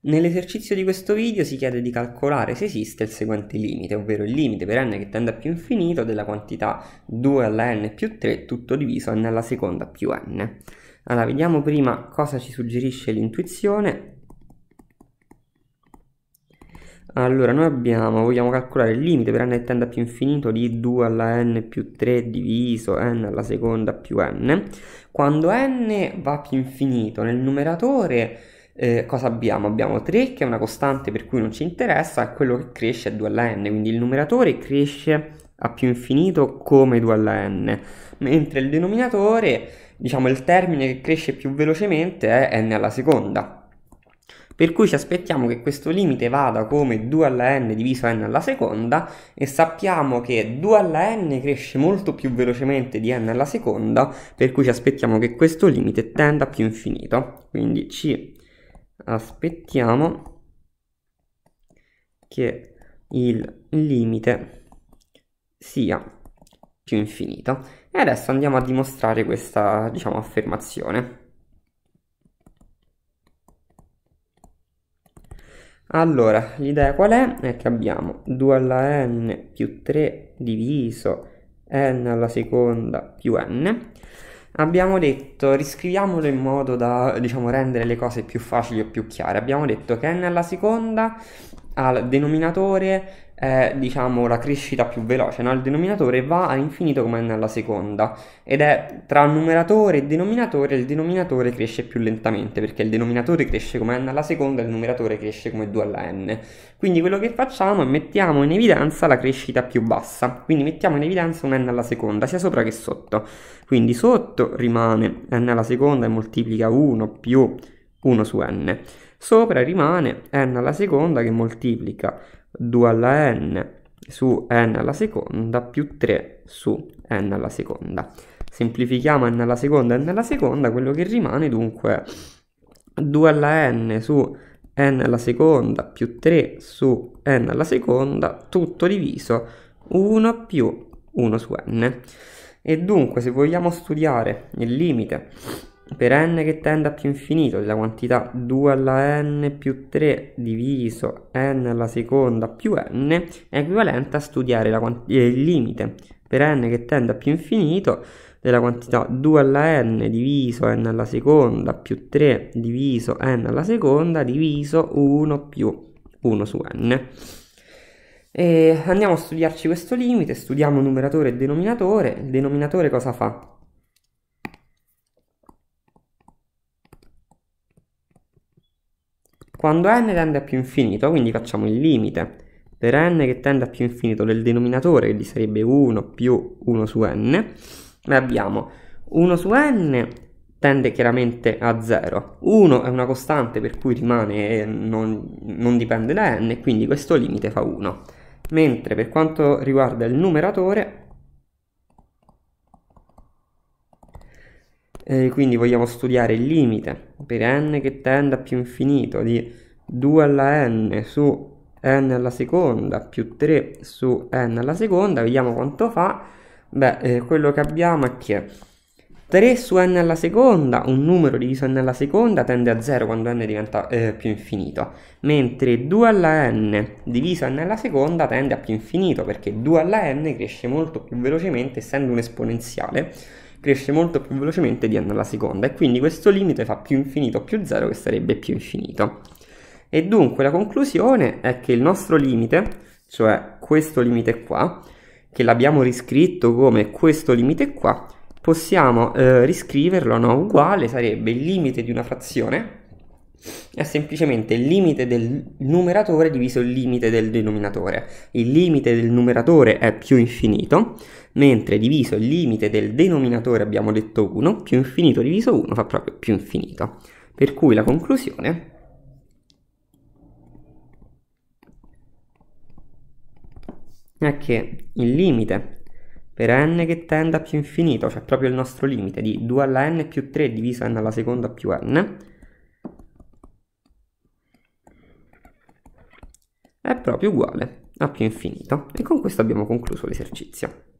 Nell'esercizio di questo video si chiede di calcolare se esiste il seguente limite, ovvero il limite per n che tende a più infinito della quantità 2 alla n più 3 tutto diviso n alla seconda più n. Allora, vediamo prima cosa ci suggerisce l'intuizione. Allora, noi abbiamo, vogliamo calcolare il limite per n che tende a più infinito di 2 alla n più 3 diviso n alla seconda più n. Quando n va più infinito nel numeratore eh, cosa abbiamo? Abbiamo 3 che è una costante per cui non ci interessa e quello che cresce è 2 alla n, quindi il numeratore cresce a più infinito come 2 alla n, mentre il denominatore, diciamo il termine che cresce più velocemente è n alla seconda. Per cui ci aspettiamo che questo limite vada come 2 alla n diviso n alla seconda e sappiamo che 2 alla n cresce molto più velocemente di n alla seconda, per cui ci aspettiamo che questo limite tenda a più infinito. Quindi c aspettiamo che il limite sia più infinito e adesso andiamo a dimostrare questa diciamo affermazione allora l'idea qual è? è che abbiamo 2 alla n più 3 diviso n alla seconda più n Abbiamo detto, riscriviamolo in modo da diciamo, rendere le cose più facili e più chiare. Abbiamo detto che n alla seconda al denominatore è diciamo la crescita più veloce, no? il denominatore va all'infinito come nella seconda ed è tra numeratore e denominatore il denominatore cresce più lentamente perché il denominatore cresce come n alla seconda e il numeratore cresce come 2 alla n. Quindi quello che facciamo è mettiamo in evidenza la crescita più bassa, quindi mettiamo in evidenza un n alla seconda sia sopra che sotto. Quindi sotto rimane n alla seconda e moltiplica 1 più 1 su n, sopra rimane n alla seconda che moltiplica 2 alla n su n alla seconda più 3 su n alla seconda. Semplifichiamo n alla seconda e n alla seconda, quello che rimane dunque 2 alla n su n alla seconda più 3 su n alla seconda, tutto diviso 1 più 1 su n. E dunque se vogliamo studiare il limite per n che tende a più infinito della quantità 2 alla n più 3 diviso n alla seconda più n è equivalente a studiare eh, il limite per n che tende a più infinito della quantità 2 alla n diviso n alla seconda più 3 diviso n alla seconda diviso 1 più 1 su n. E andiamo a studiarci questo limite, studiamo numeratore e denominatore. Il denominatore cosa fa? Quando n tende a più infinito, quindi facciamo il limite per n che tende a più infinito del denominatore, che sarebbe 1 più 1 su n, noi abbiamo 1 su n tende chiaramente a 0. 1 è una costante per cui rimane non, non dipende da n, quindi questo limite fa 1. Mentre per quanto riguarda il numeratore, Eh, quindi vogliamo studiare il limite per n che tende a più infinito di 2 alla n su n alla seconda più 3 su n alla seconda, vediamo quanto fa. Beh, eh, quello che abbiamo è che 3 su n alla seconda, un numero diviso n alla seconda tende a 0 quando n diventa eh, più infinito, mentre 2 alla n diviso n alla seconda tende a più infinito perché 2 alla n cresce molto più velocemente essendo un esponenziale cresce molto più velocemente di n alla seconda e quindi questo limite fa più infinito più 0 che sarebbe più infinito. E dunque la conclusione è che il nostro limite, cioè questo limite qua, che l'abbiamo riscritto come questo limite qua, possiamo eh, riscriverlo no? uguale, sarebbe il limite di una frazione è semplicemente il limite del numeratore diviso il limite del denominatore. Il limite del numeratore è più infinito, mentre diviso il limite del denominatore abbiamo detto 1, più infinito diviso 1 fa proprio più infinito. Per cui la conclusione è che il limite per n che tende a più infinito, cioè proprio il nostro limite di 2 alla n più 3 diviso n alla seconda più n, è proprio uguale a più infinito e con questo abbiamo concluso l'esercizio.